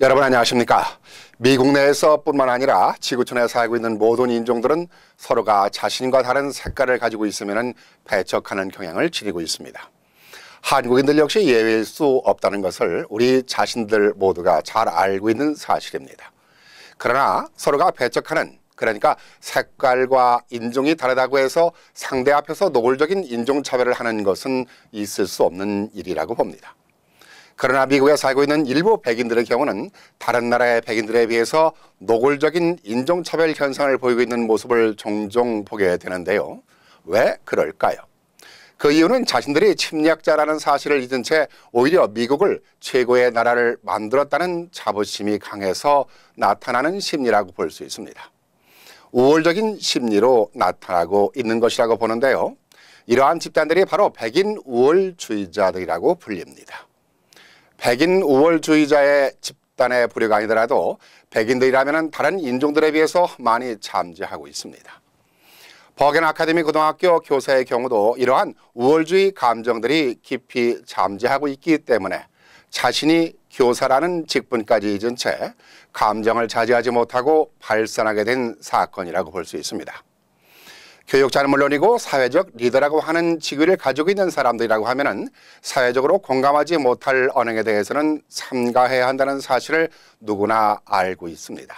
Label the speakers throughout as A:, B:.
A: 여러분 안녕하십니까? 미국 내에서뿐만 아니라 지구촌에 살고 있는 모든 인종들은 서로가 자신과 다른 색깔을 가지고 있으면 배척하는 경향을 지니고 있습니다. 한국인들 역시 예외일 수 없다는 것을 우리 자신들 모두가 잘 알고 있는 사실입니다. 그러나 서로가 배척하는 그러니까 색깔과 인종이 다르다고 해서 상대 앞에서 노골적인 인종차별을 하는 것은 있을 수 없는 일이라고 봅니다. 그러나 미국에 살고 있는 일부 백인들의 경우는 다른 나라의 백인들에 비해서 노골적인 인종차별 현상을 보이고 있는 모습을 종종 보게 되는데요. 왜 그럴까요? 그 이유는 자신들이 침략자라는 사실을 잊은 채 오히려 미국을 최고의 나라를 만들었다는 자부심이 강해서 나타나는 심리라고 볼 수 있습니다. 우월적인 심리로 나타나고 있는 것이라고 보는데요. 이러한 집단들이 바로 백인 우월주의자들이라고 불립니다. 백인 우월주의자의 집단의 불효가 아니더라도 백인들이라면 다른 인종들에 비해서 많이 잠재하고 있습니다. 버겐 아카데미 고등학교 교사의 경우도 이러한 우월주의 감정들이 깊이 잠재하고 있기 때문에 자신이 교사라는 직분까지 잊은 채 감정을 자제하지 못하고 발산하게 된 사건이라고 볼 수 있습니다. 교육자는 물론이고 사회적 리더라고 하는 직위를 가지고 있는 사람들이라고 하면은 사회적으로 공감하지 못할 언행에 대해서는 삼가해야 한다는 사실을 누구나 알고 있습니다.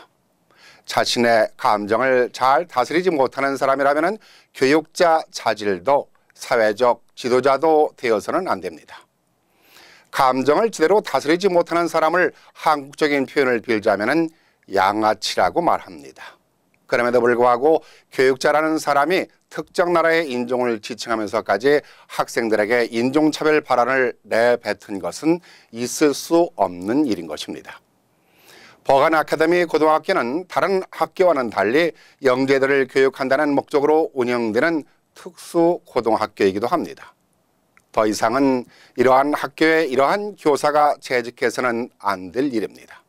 A: 자신의 감정을 잘 다스리지 못하는 사람이라면은 교육자 자질도 사회적 지도자도 되어서는 안 됩니다. 감정을 제대로 다스리지 못하는 사람을 한국적인 표현을 빌자면은 양아치라고 말합니다. 그럼에도 불구하고 교육자라는 사람이 특정 나라의 인종을 지칭하면서까지 학생들에게 인종차별 발언을 내뱉은 것은 있을 수 없는 일인 것입니다. 버간 아카데미 고등학교는 다른 학교와는 달리 영재들을 교육한다는 목적으로 운영되는 특수 고등학교이기도 합니다. 더 이상은 이러한 학교에 이러한 교사가 재직해서는 안 될 일입니다.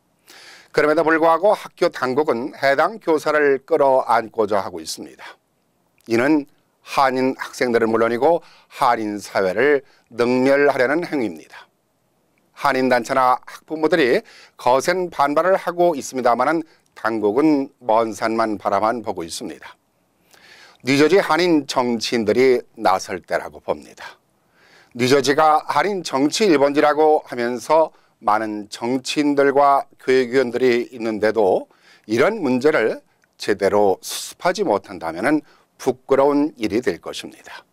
A: 그럼에도 불구하고 학교 당국은 해당 교사를 끌어안고자 하고 있습니다. 이는 한인 학생들은 물론이고 한인 사회를 능멸하려는 행위입니다. 한인 단체나 학부모들이 거센 반발을 하고 있습니다만은 당국은 먼 산만 바라만 보고 있습니다. 뉴저지 한인 정치인들이 나설 때라고 봅니다. 뉴저지가 한인 정치 일본지라고 하면서 많은 정치인들과 교육위원들이 있는데도 이런 문제를 제대로 수습하지 못한다면 부끄러운 일이 될 것입니다.